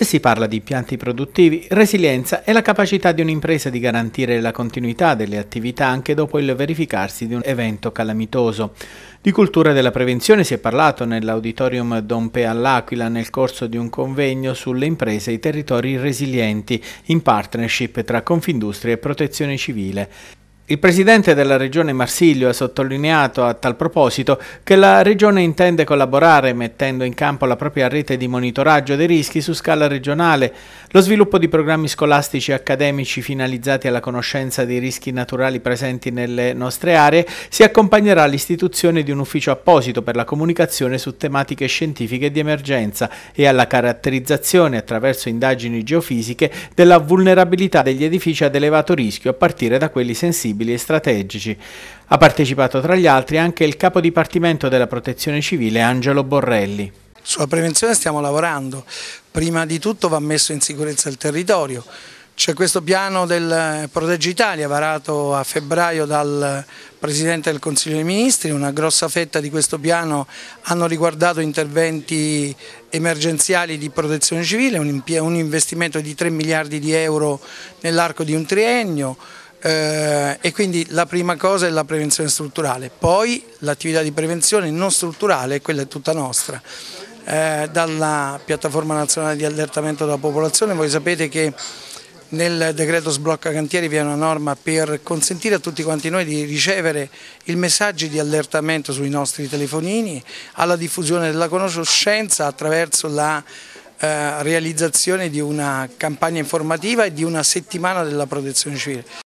Se si parla di impianti produttivi, resilienza è la capacità di un'impresa di garantire la continuità delle attività anche dopo il verificarsi di un evento calamitoso. Di cultura della prevenzione si è parlato nell'auditorium Dompe all'Aquila nel corso di un convegno sulle imprese e i territori resilienti in partnership tra Confindustria e Protezione Civile. Il presidente della regione Marsiglio ha sottolineato a tal proposito che la regione intende collaborare mettendo in campo la propria rete di monitoraggio dei rischi su scala regionale, lo sviluppo di programmi scolastici e accademici finalizzati alla conoscenza dei rischi naturali presenti nelle nostre aree, si accompagnerà all'istituzione di un ufficio apposito per la comunicazione su tematiche scientifiche di emergenza e alla caratterizzazione attraverso indagini geofisiche della vulnerabilità degli edifici ad elevato rischio a partire da quelli sensibili sensibili e strategici. Ha partecipato tra gli altri anche il capo dipartimento della protezione civile Angelo Borrelli. Sulla prevenzione stiamo lavorando, prima di tutto va messo in sicurezza il territorio, c'è questo piano del Proteggi Italia varato a febbraio dal Presidente del Consiglio dei Ministri, una grossa fetta di questo piano hanno riguardato interventi emergenziali di protezione civile, un investimento di 3 miliardi di euro nell'arco di un triennio, eh, e quindi la prima cosa è la prevenzione strutturale, poi l'attività di prevenzione non strutturale, quella è tutta nostra. Eh, dalla piattaforma nazionale di allertamento della popolazione voi sapete che nel decreto sblocca cantieri vi è una norma per consentire a tutti quanti noi di ricevere il messaggio di allertamento sui nostri telefonini alla diffusione della conoscenza attraverso la eh, realizzazione di una campagna informativa e di una settimana della protezione civile.